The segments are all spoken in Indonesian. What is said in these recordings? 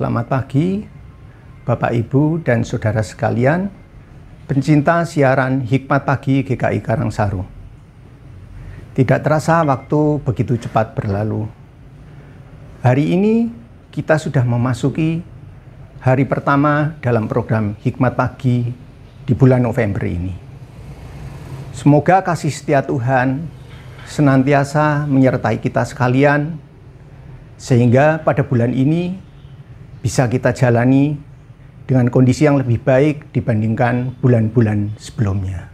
Selamat pagi, Bapak Ibu dan Saudara sekalian, pencinta siaran Hikmat Pagi GKI Karangsaru. Tidak terasa waktu begitu cepat berlalu. Hari ini kita sudah memasuki hari pertama dalam program Hikmat Pagi di bulan November ini. Semoga kasih setia Tuhan senantiasa menyertai kita sekalian sehingga pada bulan ini bisa kita jalani dengan kondisi yang lebih baik dibandingkan bulan-bulan sebelumnya.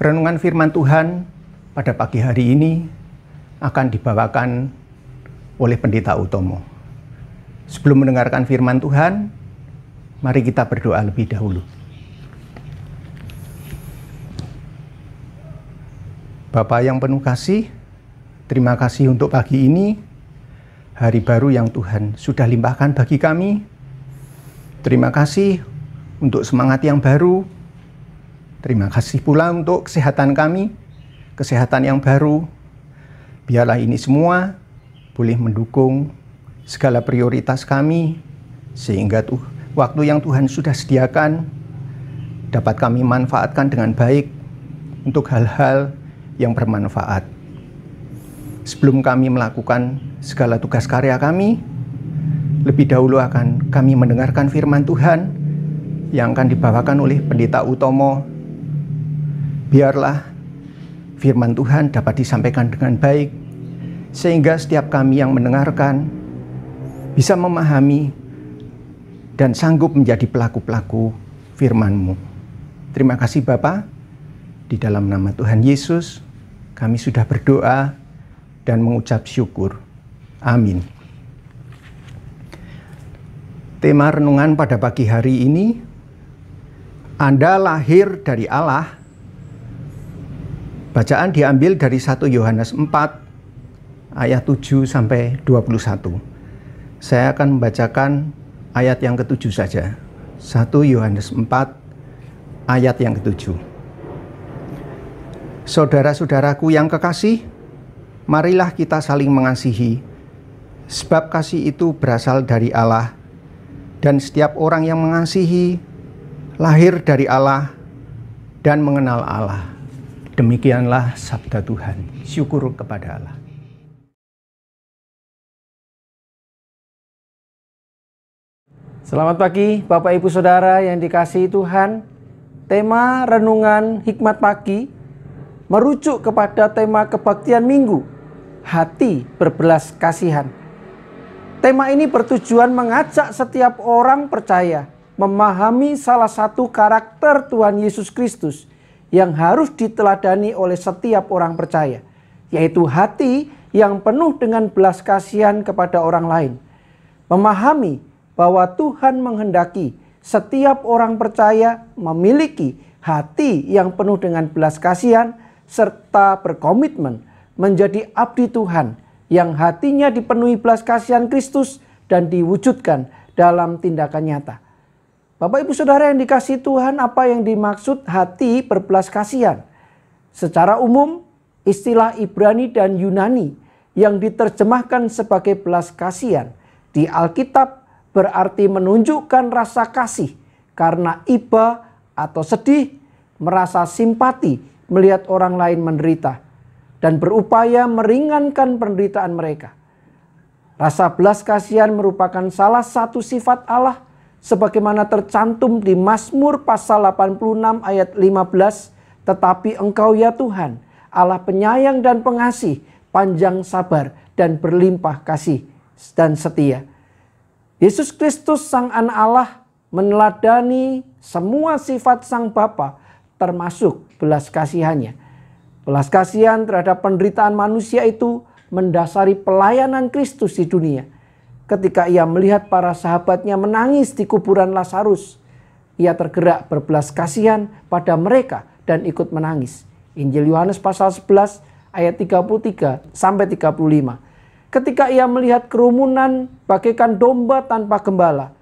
Renungan firman Tuhan pada pagi hari ini akan dibawakan oleh Pendeta Utomo. Sebelum mendengarkan firman Tuhan, mari kita berdoa lebih dahulu. Bapak yang penuh kasih, terima kasih untuk pagi ini hari baru yang Tuhan sudah limpahkan bagi kami. Terima kasih untuk semangat yang baru. Terima kasih pula untuk kesehatan kami, kesehatan yang baru. Biarlah ini semua boleh mendukung segala prioritas kami sehingga tuh waktu yang Tuhan sudah sediakan dapat kami manfaatkan dengan baik untuk hal-hal yang bermanfaat sebelum kami melakukan segala tugas karya kami, lebih dahulu akan kami mendengarkan firman Tuhan yang akan dibawakan oleh Pendeta Utomo. Biarlah firman Tuhan dapat disampaikan dengan baik, sehingga setiap kami yang mendengarkan bisa memahami dan sanggup menjadi pelaku-pelaku firman-Mu. Terima kasih Bapak. Di dalam nama Tuhan Yesus, kami sudah berdoa dan mengucap syukur. Amin. Tema renungan pada pagi hari ini Anda lahir dari Allah. Bacaan diambil dari 1 Yohanes 4 ayat 7 sampai 21. Saya akan membacakan ayat yang ketujuh saja. 1 Yohanes 4 ayat yang ketujuh. Saudara-saudaraku yang kekasih, marilah kita saling mengasihi, sebab kasih itu berasal dari Allah, dan setiap orang yang mengasihi lahir dari Allah dan mengenal Allah. Demikianlah sabda Tuhan. Syukur kepada Allah. Selamat pagi, Bapak Ibu Saudara yang dikasihi Tuhan. Tema renungan hikmat pagi merujuk kepada tema kebaktian minggu, hati berbelas kasihan. Tema ini bertujuan mengajak setiap orang percaya memahami salah satu karakter Tuhan Yesus Kristus yang harus diteladani oleh setiap orang percaya, yaitu hati yang penuh dengan belas kasihan kepada orang lain. Memahami bahwa Tuhan menghendaki setiap orang percaya memiliki hati yang penuh dengan belas kasihan serta berkomitmen menjadi abdi Tuhan yang hatinya dipenuhi belas kasihan Kristus dan diwujudkan dalam tindakan nyata. Bapak Ibu Saudara yang dikasih Tuhan, apa yang dimaksud hati berbelas kasihan? Secara umum, istilah Ibrani dan Yunani yang diterjemahkan sebagai belas kasihan di Alkitab berarti menunjukkan rasa kasih karena iba atau sedih, merasa simpati melihat orang lain menderita dan berupaya meringankan penderitaan mereka. Rasa belas kasihan merupakan salah satu sifat Allah sebagaimana tercantum di Mazmur pasal 86 ayat 15, tetapi Engkau ya Tuhan, Allah penyayang dan pengasih, panjang sabar dan berlimpah kasih dan setia. Yesus Kristus sang anak Allah meneladani semua sifat sang Bapa termasuk belas kasihannya. Belas kasihan terhadap penderitaan manusia itu mendasari pelayanan Kristus di dunia. Ketika ia melihat para sahabatnya menangis di kuburan Lazarus, ia tergerak berbelas kasihan pada mereka dan ikut menangis. Injil Yohanes pasal 11 ayat 33 sampai 35. Ketika ia melihat kerumunan bagaikan domba tanpa gembala,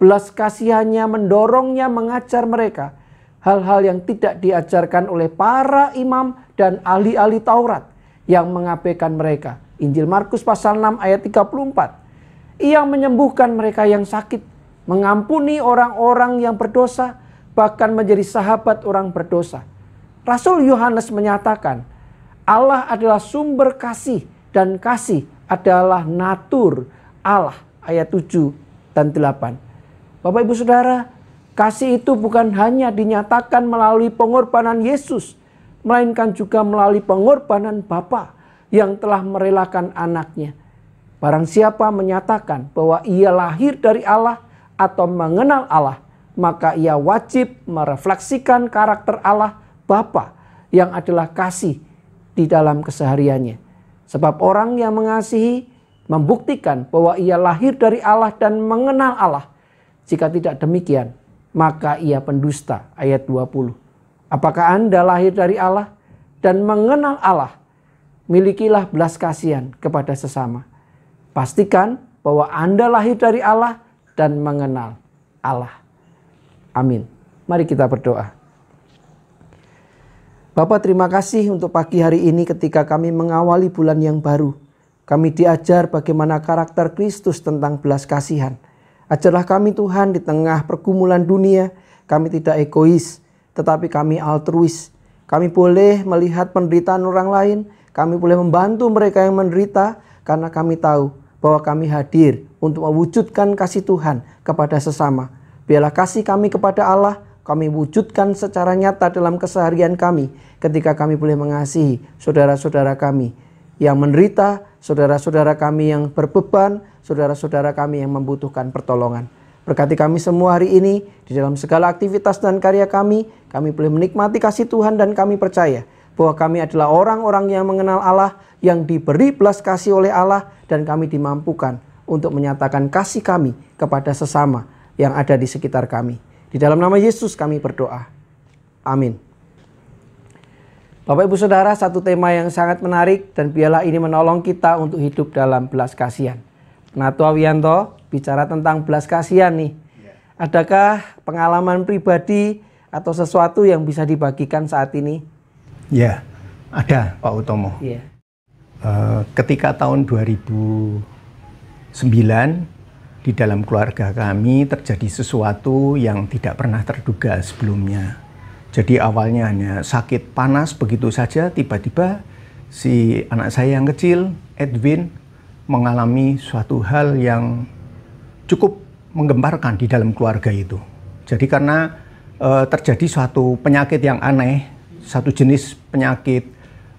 belas kasihannya mendorongnya mengajar mereka hal-hal yang tidak diajarkan oleh para imam dan ahli-ahli Taurat yang mengabaikan mereka. Injil Markus pasal 6 ayat 34. Ia menyembuhkan mereka yang sakit, mengampuni orang-orang yang berdosa, bahkan menjadi sahabat orang berdosa. Rasul Yohanes menyatakan, Allah adalah sumber kasih dan kasih adalah natur Allah ayat 7 dan 8. Bapak Ibu Saudara, Kasih itu bukan hanya dinyatakan melalui pengorbanan Yesus, melainkan juga melalui pengorbanan Bapa yang telah merelakan anaknya. Barang siapa menyatakan bahwa ia lahir dari Allah atau mengenal Allah, maka ia wajib merefleksikan karakter Allah Bapa yang adalah kasih di dalam kesehariannya. Sebab orang yang mengasihi membuktikan bahwa ia lahir dari Allah dan mengenal Allah. Jika tidak demikian, maka ia pendusta. Ayat 20. Apakah Anda lahir dari Allah dan mengenal Allah? Milikilah belas kasihan kepada sesama. Pastikan bahwa Anda lahir dari Allah dan mengenal Allah. Amin. Mari kita berdoa. Bapak terima kasih untuk pagi hari ini ketika kami mengawali bulan yang baru. Kami diajar bagaimana karakter Kristus tentang belas kasihan Ajarlah kami Tuhan di tengah pergumulan dunia, kami tidak egois, tetapi kami altruis. Kami boleh melihat penderitaan orang lain, kami boleh membantu mereka yang menderita karena kami tahu bahwa kami hadir untuk mewujudkan kasih Tuhan kepada sesama. Biarlah kasih kami kepada Allah kami wujudkan secara nyata dalam keseharian kami ketika kami boleh mengasihi saudara-saudara kami yang menderita, saudara-saudara kami yang berbeban, saudara-saudara kami yang membutuhkan pertolongan. Berkati kami semua hari ini di dalam segala aktivitas dan karya kami, kami boleh menikmati kasih Tuhan dan kami percaya bahwa kami adalah orang-orang yang mengenal Allah, yang diberi belas kasih oleh Allah dan kami dimampukan untuk menyatakan kasih kami kepada sesama yang ada di sekitar kami. Di dalam nama Yesus kami berdoa. Amin. Bapak Ibu Saudara, satu tema yang sangat menarik dan biarlah ini menolong kita untuk hidup dalam belas kasihan. Natua Wianto bicara tentang belas kasihan nih. Ya. Adakah pengalaman pribadi atau sesuatu yang bisa dibagikan saat ini? Ya, ada Pak Utomo. Ya. Uh, ketika tahun 2009 di dalam keluarga kami terjadi sesuatu yang tidak pernah terduga sebelumnya jadi awalnya hanya sakit panas begitu saja, tiba-tiba si anak saya yang kecil, Edwin, mengalami suatu hal yang cukup menggembarkan di dalam keluarga itu. Jadi karena e, terjadi suatu penyakit yang aneh, satu jenis penyakit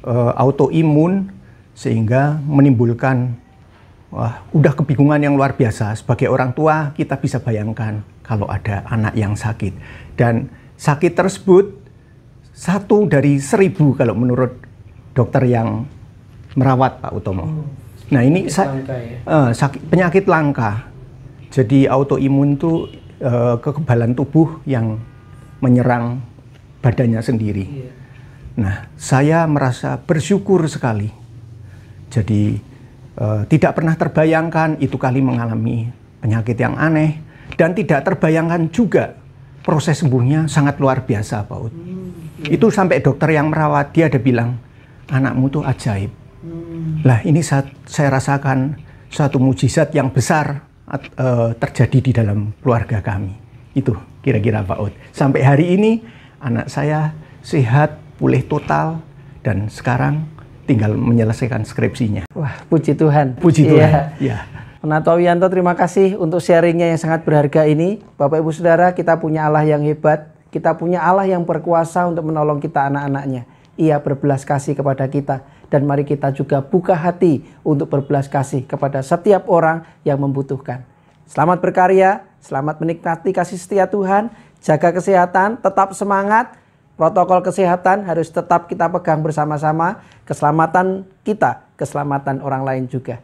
e, autoimun sehingga menimbulkan wah udah kebingungan yang luar biasa. Sebagai orang tua kita bisa bayangkan kalau ada anak yang sakit dan sakit tersebut satu dari seribu kalau menurut dokter yang merawat Pak Utomo. Hmm. Nah ini penyakit sa langka, ya? uh, sakit, penyakit langka. Jadi autoimun itu uh, kekebalan tubuh yang menyerang badannya sendiri. Iya. Nah saya merasa bersyukur sekali. Jadi uh, tidak pernah terbayangkan itu kali mengalami penyakit yang aneh dan tidak terbayangkan juga proses sembuhnya sangat luar biasa Pak Ut. Hmm. Itu sampai dokter yang merawat dia ada bilang anakmu tuh ajaib. Hmm. Lah ini saat saya rasakan suatu mujizat yang besar uh, terjadi di dalam keluarga kami. Itu kira-kira Pak Ut. Sampai hari ini anak saya sehat, pulih total dan sekarang tinggal menyelesaikan skripsinya. Wah, puji Tuhan. Puji iya. Tuhan. Ya. Nato Wianto terima kasih untuk sharingnya yang sangat berharga ini. Bapak Ibu Saudara, kita punya Allah yang hebat. Kita punya Allah yang berkuasa untuk menolong kita anak-anaknya. Ia berbelas kasih kepada kita. Dan mari kita juga buka hati untuk berbelas kasih kepada setiap orang yang membutuhkan. Selamat berkarya, selamat menikmati kasih setia Tuhan. Jaga kesehatan, tetap semangat. Protokol kesehatan harus tetap kita pegang bersama-sama. Keselamatan kita, keselamatan orang lain juga.